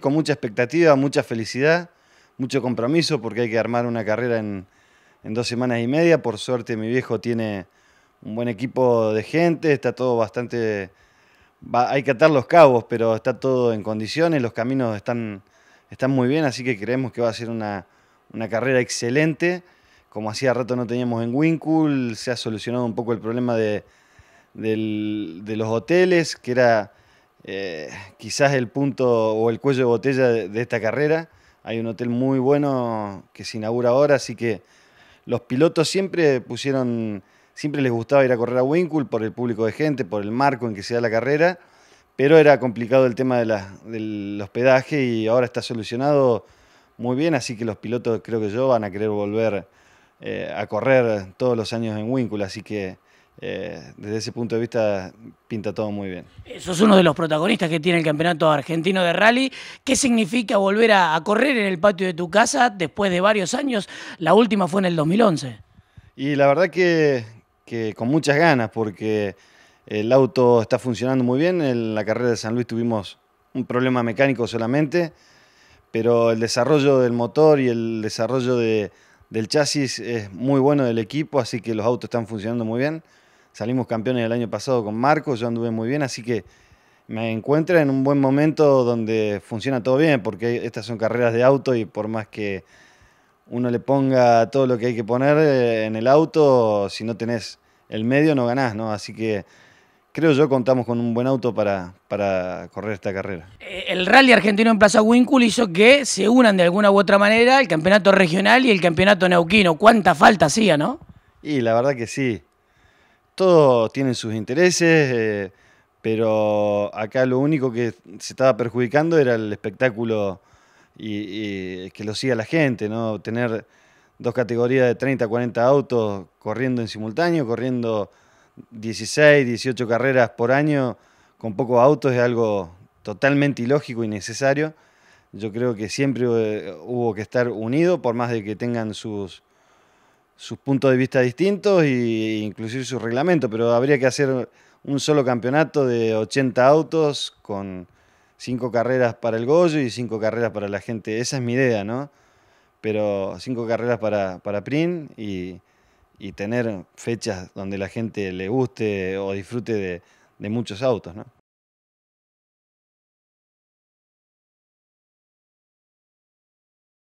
Con mucha expectativa, mucha felicidad, mucho compromiso porque hay que armar una carrera en, dos semanas y media. Por suerte mi viejo tiene un buen equipo de gente, está todo bastante... hay que atar los cabos, pero está todo en condiciones, los caminos están, están muy bien, así que creemos que va a ser una, carrera excelente. Como hacía rato no teníamos en Winkle, se ha solucionado un poco el problema de, de los hoteles, que era eh, quizás el punto o el cuello de botella de, esta carrera. Hay un hotel muy bueno que se inaugura ahora, así que los pilotos siempre pusieron, siempre les gustaba ir a correr a Winkle por el público de gente, por el marco en que se da la carrera, pero era complicado el tema de del hospedaje y ahora está solucionado muy bien, así que los pilotos creo que yo van a querer volver eh, a correr todos los años en Winkle, así que eh, desde ese punto de vista pinta todo muy bien. Sos uno de los protagonistas que tiene el Campeonato Argentino de Rally. ¿Qué significa volver a, correr en el patio de tu casa después de varios años? La última fue en el 2011. Y la verdad que con muchas ganas porque el auto está funcionando muy bien. En la carrera de San Luis tuvimos un problema mecánico solamente, pero el desarrollo del motor y el desarrollo de, del chasis es muy bueno del equipo, así que los autos están funcionando muy bien. Salimos campeones el año pasado con Marcos, yo anduve muy bien, así que me encuentro en un buen momento donde funciona todo bien, porque estas son carreras de auto y por más que uno le ponga todo lo que hay que poner eh, en el auto, si no tenés el medio no ganás, ¿no? Así que creo yo contamos con un buen auto para, para correr esta carrera. Eh, el rally argentino en Plaza Winkle hizo que se unan de alguna u otra manera el campeonato regional y el campeonato neuquino. ¿Cuánta falta hacía, no? Y la verdad que sí. Todos tienen sus intereses, eh, pero acá lo único que se estaba perjudicando era el espectáculo y, y que lo siga la gente, ¿no? Tener dos categorías de 30, 40 autos corriendo en simultáneo, corriendo 16, 18 carreras por año con pocos autos es algo totalmente ilógico y necesario. Yo creo que siempre eh, hubo que estar unido, por más de que tengan sus, sus puntos de vista distintos e inclusive sus reglamentos, pero habría que hacer un solo campeonato de 80 autos con 5 carreras para el Goyo y 5 carreras para la gente. Esa es mi idea, ¿no? Pero 5 carreras para, para Prin y y tener fechas donde la gente le guste o disfrute de, muchos autos, ¿no?